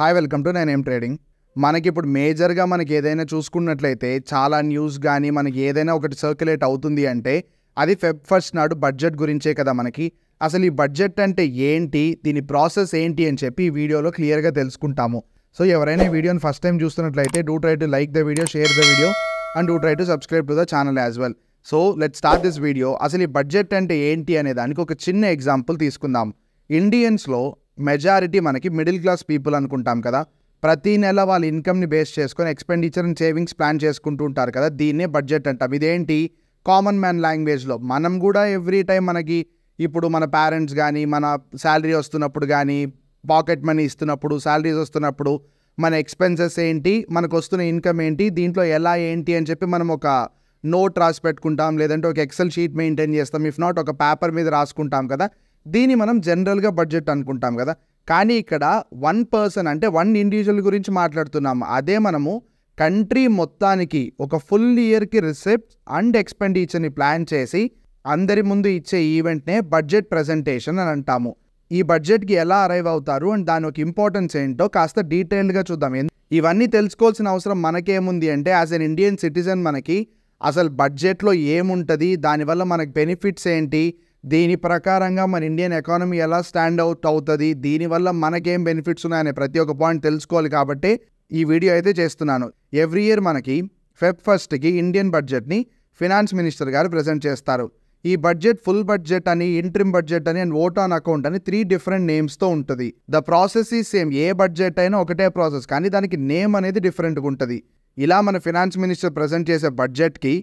hi welcome to నేను ఏం trading మనకి ఇప్పుడు మేజర్గా మనకి ఏదైనా చూసుకున్నట్లయితే చాలా న్యూస్ కానీ మనకి ఏదైనా ఒకటి సర్క్యులేట్ అవుతుంది అంటే అది ఫెబ్ ఫస్ట్ నాడు బడ్జెట్ గురించే కదా మనకి అసలు ఈ బడ్జెట్ అంటే ఏంటి దీని ప్రాసెస్ ఏంటి అని చెప్పి ఈ వీడియోలో క్లియర్గా తెలుసుకుంటాము సో ఎవరైనా ఈ వీడియోని ఫస్ట్ టైం చూస్తున్నట్లయితే do try to like the video share the video and do try to subscribe to the channel as well so let start this video అసలు ఈ బడ్జెట్ అంటే ఏంటి అనే దానికి ఒక చిన్న ఎగ్జాంపుల్ తీసుకుందాం ఇండియన్స్లో మెజారిటీ మనకి మిడిల్ క్లాస్ పీపుల్ అనుకుంటాం కదా ప్రతి నెల వాళ్ళ ఇన్కమ్ని బేస్ చేసుకొని ఎక్స్పెండిచర్ అండ్ సేవింగ్స్ ప్లాన్ చేసుకుంటూ ఉంటారు కదా దీన్నే బడ్జెట్ అంటాం ఇదేంటి కామన్ మ్యాన్ లాంగ్వేజ్లో మనం కూడా ఎవ్రీ టైం మనకి ఇప్పుడు మన పేరెంట్స్ కానీ మన శాలరీ వస్తున్నప్పుడు కానీ పాకెట్ మనీ ఇస్తున్నప్పుడు శాలరీస్ వస్తున్నప్పుడు మన ఎక్స్పెన్సెస్ ఏంటి మనకు వస్తున్న ఇన్కమ్ ఏంటి దీంట్లో ఎలా ఏంటి అని చెప్పి మనం ఒక నోట్ రాసి పెట్టుకుంటాం లేదంటే ఒక ఎక్సెల్ షీట్ మెయింటైన్ చేస్తాం ఇఫ్ నాట్ ఒక పేపర్ మీద రాసుకుంటాం కదా దీన్ని మనం జనరల్గా బడ్జెట్ అనుకుంటాం కదా కానీ ఇక్కడ వన్ పర్సన్ అంటే వన్ ఇండివిజువల్ గురించి మాట్లాడుతున్నాము అదే మనము కంట్రీ మొత్తానికి ఒక ఫుల్ ఇయర్కి రిసెప్ట్ అండ్ ఎక్స్పెండిచర్ని ప్లాన్ చేసి అందరి ముందు ఇచ్చే ఈవెంట్నే బడ్జెట్ ప్రజెంటేషన్ అని అంటాము ఈ బడ్జెట్కి ఎలా అరైవ్ అవుతారు అండ్ దాని ఒక ఇంపార్టెన్స్ ఏంటో కాస్త డీటెయిల్డ్గా చూద్దాం ఇవన్నీ తెలుసుకోవాల్సిన అవసరం మనకేముంది అంటే యాజ్ అన్ ఇండియన్ సిటిజన్ మనకి అసలు బడ్జెట్లో ఏముంటుంది దానివల్ల మనకు బెనిఫిట్స్ ఏంటి దీని ప్రకారంగా మన ఇండియన్ ఎకానమీ ఎలా స్టాండ్ అవుట్ అవుతుంది దీనివల్ల మనకేం బెనిఫిట్స్ ఉన్నాయనే ప్రతి ఒక్క పాయింట్ తెలుసుకోవాలి కాబట్టి ఈ వీడియో అయితే చేస్తున్నాను ఎవ్రీ ఇయర్ మనకి ఫెబ్ ఫస్ట్కి ఇండియన్ బడ్జెట్ని ఫినాన్స్ మినిస్టర్ గారు ప్రజెంట్ చేస్తారు ఈ బడ్జెట్ ఫుల్ బడ్జెట్ అని ఇంట్రిమ్ బడ్జెట్ అని అండ్ ఓట్ ఆన్ అకౌంట్ అని త్రీ డిఫరెంట్ నేమ్స్తో ఉంటుంది ద ప్రాసెస్ ఈ సేమ్ ఏ బడ్జెట్ అయినా ఒకటే ప్రాసెస్ కానీ దానికి నేమ్ అనేది డిఫరెంట్గా ఉంటుంది ఇలా మన ఫినాన్స్ మినిస్టర్ ప్రజెంట్ చేసే బడ్జెట్కి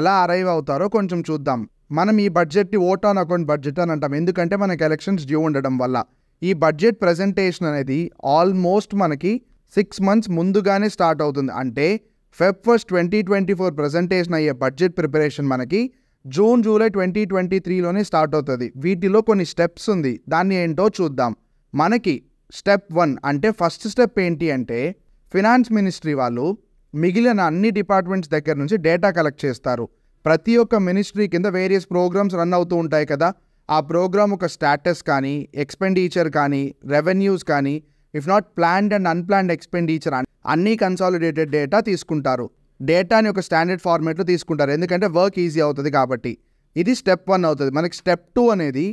ఎలా అరైవ్ అవుతారో కొంచెం చూద్దాం మనం ఈ బడ్జెట్ని ఓట్ ఆన్ అకౌంట్ బడ్జెట్ అని అంటాం ఎందుకంటే మనకి ఎలక్షన్స్ డ్యూ ఉండడం వల్ల ఈ బడ్జెట్ ప్రజెంటేషన్ అనేది ఆల్మోస్ట్ మనకి సిక్స్ మంత్స్ ముందుగానే స్టార్ట్ అవుతుంది అంటే feb first twenty twenty four presentation అయ్యే బడ్జెట్ ప్రిపరేషన్ మనకి జూన్ జూలై ట్వంటీ ట్వంటీ త్రీలోనే స్టార్ట్ అవుతుంది వీటిలో కొన్ని స్టెప్స్ ఉంది దాన్ని ఏంటో చూద్దాం మనకి స్టెప్ వన్ అంటే ఫస్ట్ స్టెప్ ఏంటి అంటే ఫినాన్స్ మినిస్ట్రీ వాళ్ళు మిగిలిన అన్ని డిపార్ట్మెంట్స్ దగ్గర నుంచి డేటా కలెక్ట్ చేస్తారు ప్రతి ఒక్క మినిస్ట్రీ కింద వేరియస్ ప్రోగ్రామ్స్ రన్ అవుతూ ఉంటాయి కదా ఆ ప్రోగ్రామ్ ఒక స్టాటస్ కానీ ఎక్స్పెండిచర్ కానీ రెవెన్యూస్ కానీ if not planned and unplanned expenditure అన్నీ కన్సాలిడేటెడ్ డేటా తీసుకుంటారు డేటాని ఒక స్టాండర్డ్ ఫార్మేట్లో తీసుకుంటారు ఎందుకంటే వర్క్ ఈజీ అవుతుంది కాబట్టి ఇది స్టెప్ వన్ అవుతుంది మనకి స్టెప్ టూ అనేది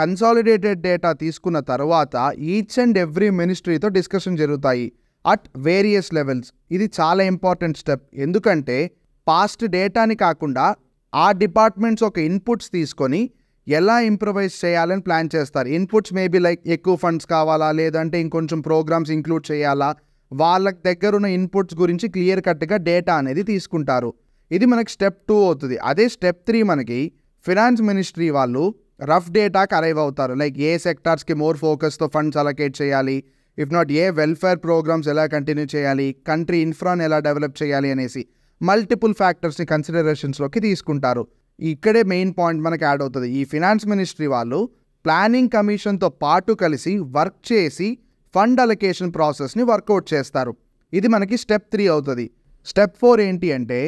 కన్సాలిడేటెడ్ డేటా తీసుకున్న తర్వాత ఈచ్ అండ్ ఎవ్రీ మినిస్ట్రీతో డిస్కషన్ జరుగుతాయి అట్ వేరియస్ లెవెల్స్ ఇది చాలా ఇంపార్టెంట్ స్టెప్ ఎందుకంటే పాస్ట్ డేటాని కాకుండా ఆ డిపార్ట్మెంట్స్ ఒక ఇన్పుట్స్ తీసుకొని ఎలా ఇంప్రవైజ్ చేయాలని ప్లాన్ చేస్తారు ఇన్పుట్స్ మేబీ లైక్ ఎక్కువ ఫండ్స్ కావాలా లేదంటే ఇంకొంచెం ప్రోగ్రామ్స్ ఇంక్లూడ్ చేయాలా వాళ్ళ దగ్గర ఉన్న ఇన్పుట్స్ గురించి క్లియర్ కట్గా డేటా అనేది తీసుకుంటారు ఇది మనకి స్టెప్ టూ అవుతుంది అదే స్టెప్ త్రీ మనకి ఫినాన్స్ మినిస్ట్రీ వాళ్ళు రఫ్ డేటాకి అరైవ్ అవుతారు లైక్ ఏ సెక్టార్స్కి మోర్ ఫోకస్తో ఫండ్స్ అలొకేట్ చేయాలి if not a welfare programmes ఎలా కంటిన్యూ చేయాలి కంట్రీ ఇన్ఫ్రాన్ ఎలా డెవలప్ చేయాలి అనేసి మల్టిపుల్ ఫ్యాక్టర్స్ని కన్సిడరేషన్స్లోకి తీసుకుంటారు ఇక్కడే మెయిన్ పాయింట్ మనకు యాడ్ అవుతుంది ఈ ఫినాన్స్ మినిస్ట్రీ వాళ్ళు ప్లానింగ్ కమిషన్తో పాటు కలిసి వర్క్ చేసి ఫండ్ అలొకేషన్ ప్రాసెస్ని వర్కౌట్ చేస్తారు ఇది మనకి స్టెప్ త్రీ అవుతుంది స్టెప్ ఫోర్ ఏంటి అంటే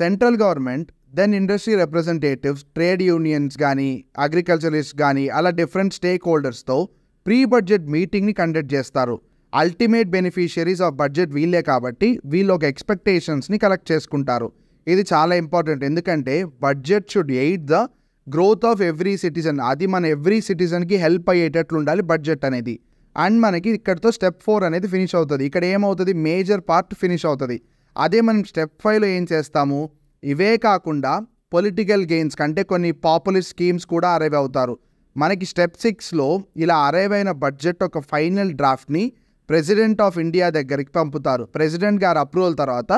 central government then industry representatives trade unions కానీ అగ్రికల్చరిస్ట్ కానీ అలా డిఫరెంట్ స్టేక్ హోల్డర్స్తో ప్రీ బడ్జెట్ మీటింగ్ని కండక్ట్ చేస్తారు అల్టిమేట్ బెనిఫిషియరీస్ ఆఫ్ బడ్జెట్ వీళ్ళే కాబట్టి వీళ్ళు ఒక ఎక్స్పెక్టేషన్స్ని కలెక్ట్ చేసుకుంటారు ఇది చాలా ఇంపార్టెంట్ ఎందుకంటే budget should aid the growth of every citizen అది మన ఎవ్రీ సిటిజన్కి హెల్ప్ అయ్యేటట్లు ఉండాలి బడ్జెట్ అనేది అండ్ మనకి ఇక్కడతో స్టెప్ ఫోర్ అనేది ఫినిష్ అవుతుంది ఇక్కడ ఏమవుతుంది మేజర్ పార్ట్ ఫినిష్ అవుతుంది అదే మనం స్టెప్ ఫైవ్లో ఏం చేస్తాము ఇవే కాకుండా పొలిటికల్ గెయిన్స్ కంటే కొన్ని పాపులర్ స్కీమ్స్ కూడా అరైవ్ అవుతారు మనకి స్టెప్ సిక్స్లో ఇలా అరైవ్ అయిన బడ్జెట్ ఒక ఫైనల్ డ్రాఫ్ట్ని ప్రెసిడెంట్ ఆఫ్ ఇండియా దగ్గరికి పంపుతారు ప్రెసిడెంట్ గారు అప్రూవల్ తర్వాత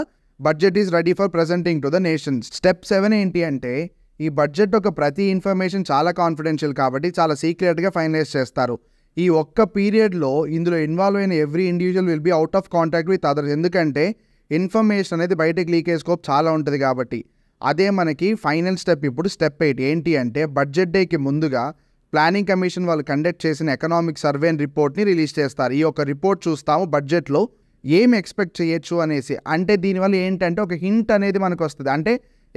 budget is ready for presenting to the nations step seven ఏంటి అంటే ఈ బడ్జెట్ ఒక ప్రతి ఇన్ఫర్మేషన్ చాలా కాన్ఫిడెన్షియల్ కాబట్టి చాలా సీక్రెట్గా ఫైనలైజ్ చేస్తారు ఈ ఒక్క పీరియడ్లో ఇందులో ఇన్వాల్వ్ అయిన every individual will be out of contact with others ఎందుకంటే ఇన్ఫర్మేషన్ అనేది బయటకు లీకే స్కోప్ చాలా ఉంటుంది కాబట్టి అదే మనకి ఫైనల్ స్టెప్ ఇప్పుడు స్టెప్ ఎయిట్ ఏంటి అంటే బడ్జెట్ డేకి ముందుగా ప్లానింగ్ కమిషన్ వాళ్ళు కండక్ట్ చేసిన ఎకనామిక్ సర్వే రిపోర్ట్ని రిలీజ్ చేస్తారు ఈ యొక్క రిపోర్ట్ చూస్తాము బడ్జెట్లో ఏం ఎక్స్పెక్ట్ చేయొచ్చు అనేసి అంటే దీనివల్ల ఏంటంటే ఒక హింట్ అనేది మనకు వస్తుంది అంటే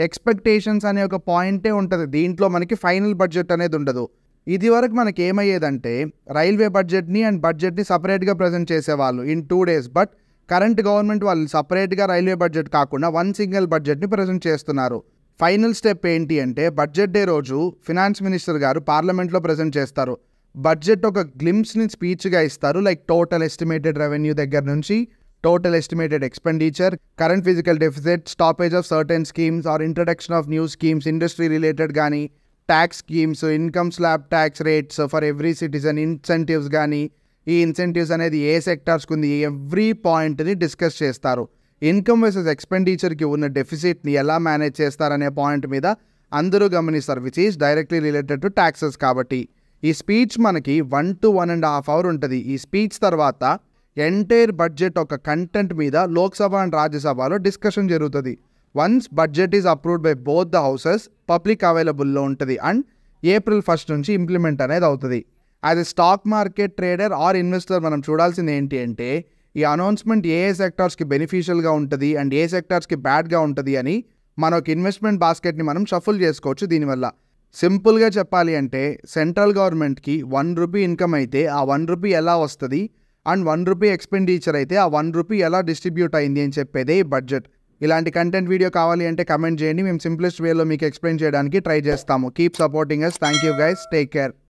ఎక్స్పెక్టేషన్స్ అనే ఒక పాయింటే ఉంటుంది దీంట్లో మనకి ఫైనల్ బడ్జెట్ అనేది ఉండదు ఇది వరకు మనకి ఏమయ్యేదంటే రైల్వే బడ్జెట్ని అండ్ బడ్జెట్ని సపరేట్గా ప్రజెంట్ చేసేవాళ్ళు in two days but current government వాళ్ళు సపరేట్గా రైల్వే బడ్జెట్ కాకుండా వన్ సింగిల్ బడ్జెట్ని ప్రజెంట్ చేస్తున్నారు ఫైనల్ స్టెప్ ఏంటి అంటే బడ్జెట్ డే రోజు ఫినాన్స్ మినిస్టర్ గారు పార్లమెంట్లో ప్రజెంట్ చేస్తారు బడ్జెట్ ఒక గ్లిమ్స్ని స్పీచ్గా ఇస్తారు లైక్ టోటల్ ఎస్టిమేటెడ్ రెవెన్యూ దగ్గర నుంచి total estimated expenditure current fiscal deficit stoppage of certain schemes or introduction of new schemes industry related కానీ tax schemes income slab tax rates for every citizen incentives కానీ ఈ incentives అనేది ఏ సెక్టార్స్కి ఉంది every పాయింట్ని discuss చేస్తారు income versus ఎక్స్పెండిచర్కి ఉన్న డెఫిసిట్ని ఎలా manage చేస్తారనే పాయింట్ మీద అందరూ గమనిస్తారు which is directly related to taxes కాబట్టి ఈ స్పీచ్ మనకి one to one and half hour ఉంటుంది ఈ స్పీచ్ తర్వాత ఎంటైర్ బడ్జెట్ ఒక కంటెంట్ మీద లోక్సభ అండ్ రాజ్యసభలో డిస్కషన్ జరుగుతుంది once budget is approved by both the houses public అవైలబుల్లో ఉంటుంది అండ్ ఏప్రిల్ ఫస్ట్ నుంచి ఇంప్లిమెంట్ అనేది అవుతుంది as a stock market trader or investor మనం చూడాల్సింది ఏంటి అంటే ఈ అనౌన్స్మెంట్ ఏ ఏ సెక్టార్స్కి బెనిఫిషియల్గా ఉంటుంది అండ్ ఏ సెక్టార్స్కి బ్యాడ్గా ఉంటుంది అని ఒక ఇన్వెస్ట్మెంట్ బాస్కెట్ని మనం షఫుల్ చేసుకోవచ్చు దీనివల్ల సింపుల్గా చెప్పాలి అంటే సెంట్రల్ గవర్నమెంట్కి వన్ రూపీ ఇన్కమ్ అయితే ఆ వన్ రూపీ ఎలా వస్తుంది అండ్ వన్ రూపీ ఎక్స్పెండిచర్ అయితే ఆ వన్ రూపీ ఎలా డిస్ట్రిబ్యూట్ అయింది అని చెప్పేదే ఈ బడ్జెట్ ఇలాంటి కంటెంట్ వీడియో కావాలి అంటే కమెంట్ చేయండి మేము సింప్లెస్ట్ వేలో మీకు ఎక్స్ప్లెయిన్ చేయడానికి ట్రై చేస్తాము keep supporting us thank you guys take care